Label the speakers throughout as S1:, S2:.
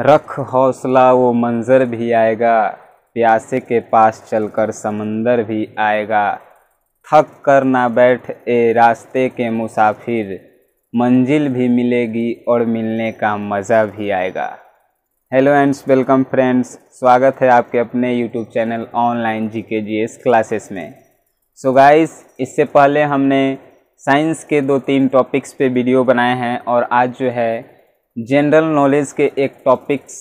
S1: रख हौसला वो मंज़र भी आएगा प्यासे के पास चलकर समंदर भी आएगा थक कर ना बैठ ए रास्ते के मुसाफिर मंजिल भी मिलेगी और मिलने का मज़ा भी आएगा हेलो एंड्स वेलकम फ्रेंड्स स्वागत है आपके अपने यूट्यूब चैनल ऑनलाइन जी के जी एस क्लासेस में सो so गाइस इससे पहले हमने साइंस के दो तीन टॉपिक्स पे वीडियो बनाए हैं और आज जो है जनरल नॉलेज के एक टॉपिक्स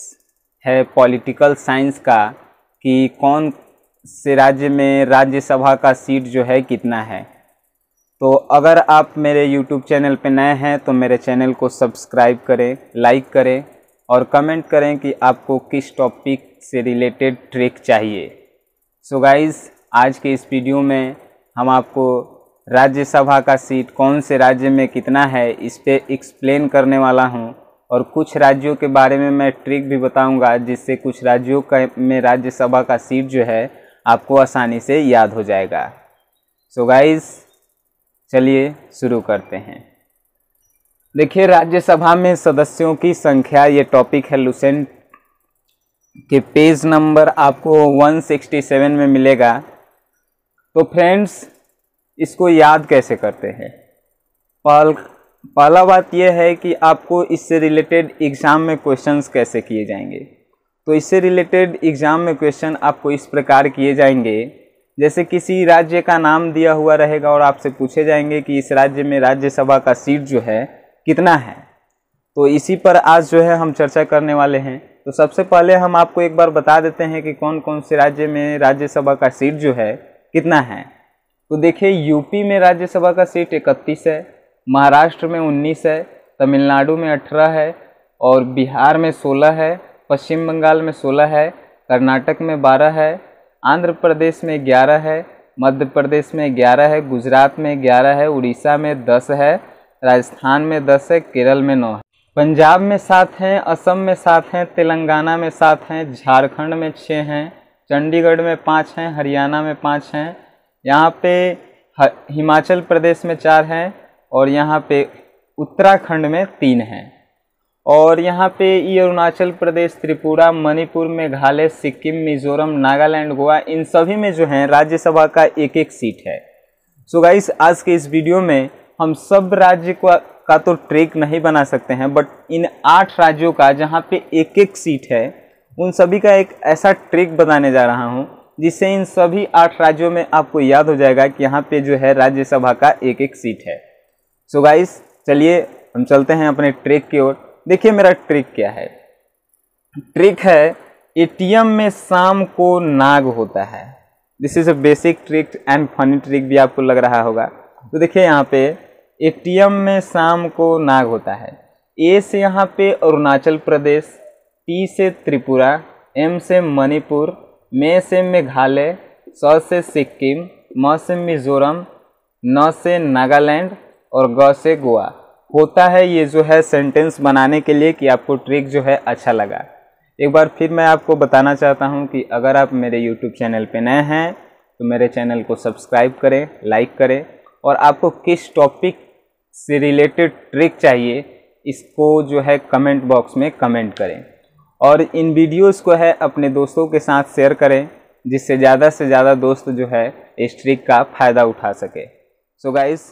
S1: है पॉलिटिकल साइंस का कि कौन से राज्य में राज्यसभा का सीट जो है कितना है तो अगर आप मेरे यूट्यूब चैनल पर नए हैं तो मेरे चैनल को सब्सक्राइब करें लाइक करें और कमेंट करें कि आपको किस टॉपिक से रिलेटेड ट्रिक चाहिए सो so गाइस आज के इस वीडियो में हम आपको राज्यसभा का सीट कौन से राज्य में कितना है इस पर एक्सप्लेन करने वाला हूँ और कुछ राज्यों के बारे में मैं ट्रिक भी बताऊंगा जिससे कुछ राज्यों का में राज्यसभा का सीट जो है आपको आसानी से याद हो जाएगा सो so गाइस चलिए शुरू करते हैं देखिए राज्यसभा में सदस्यों की संख्या ये टॉपिक है लुसेंट के पेज नंबर आपको 167 में मिलेगा तो फ्रेंड्स इसको याद कैसे करते हैं पल्क पहला बात यह है कि आपको इससे रिलेटेड एग्ज़ाम में क्वेश्चंस कैसे किए जाएंगे तो इससे रिलेटेड एग्ज़ाम में क्वेश्चन आपको इस प्रकार किए जाएंगे जैसे किसी राज्य का नाम दिया हुआ रहेगा और आपसे पूछे जाएंगे कि इस राज्य में राज्यसभा का सीट जो है कितना है तो इसी पर आज जो है हम चर्चा करने वाले हैं तो सबसे पहले हम आपको एक बार बता देते हैं कि कौन कौन से राज्य में राज्यसभा का सीट जो है कितना है तो देखिए यूपी में राज्यसभा का सीट इकतीस है महाराष्ट्र में उन्नीस है तमिलनाडु में अठारह है और बिहार में सोलह है पश्चिम बंगाल में सोलह है कर्नाटक में बारह है आंध्र प्रदेश में ग्यारह है मध्य प्रदेश में ग्यारह है गुजरात में ग्यारह है उड़ीसा में दस है राजस्थान में दस है केरल में नौ है पंजाब में सात हैं असम में सात हैं तेलंगाना में सात हैं झारखंड में छः हैं चंडीगढ़ में पाँच हैं हरियाणा में पाँच हैं यहाँ पे हिमाचल प्रदेश में चार हैं और यहाँ पे उत्तराखंड में तीन हैं और यहाँ पे ये अरुणाचल प्रदेश त्रिपुरा मणिपुर मेघालय सिक्किम मिजोरम नागालैंड गोवा इन सभी में जो है राज्यसभा का एक एक सीट है सो गाइस आज के इस वीडियो में हम सब राज्य को का तो ट्रेक नहीं बना सकते हैं बट इन आठ राज्यों का जहाँ पे एक एक सीट है उन सभी का एक ऐसा ट्रेक बताने जा रहा हूँ जिससे इन सभी आठ राज्यों में आपको याद हो जाएगा कि यहाँ पे जो है राज्यसभा का एक एक सीट है सो गाइस चलिए हम चलते हैं अपने ट्रिक की ओर देखिए मेरा ट्रिक क्या है ट्रिक है एटीएम में शाम को नाग होता है this is a basic trick and funny trick भी आपको लग रहा होगा तो देखिए यहाँ पे एटीएम में शाम को नाग होता है ए से यहाँ पे अरुणाचल प्रदेश पी से त्रिपुरा एम से मणिपुर मे से मेघालय स से सिक्किम म से मिजोरम न से नागालैंड और ग से गोवा होता है ये जो है सेंटेंस बनाने के लिए कि आपको ट्रिक जो है अच्छा लगा एक बार फिर मैं आपको बताना चाहता हूँ कि अगर आप मेरे यूट्यूब चैनल पर नए हैं तो मेरे चैनल को सब्सक्राइब करें लाइक करें और आपको किस टॉपिक से रिलेटेड ट्रिक चाहिए इसको जो है कमेंट बॉक्स में कमेंट करें और इन वीडियोस को है अपने दोस्तों के साथ शेयर करें जिससे ज़्यादा से ज़्यादा दोस्त जो है इस ट्रिक का फ़ायदा उठा सके सो so गाइज़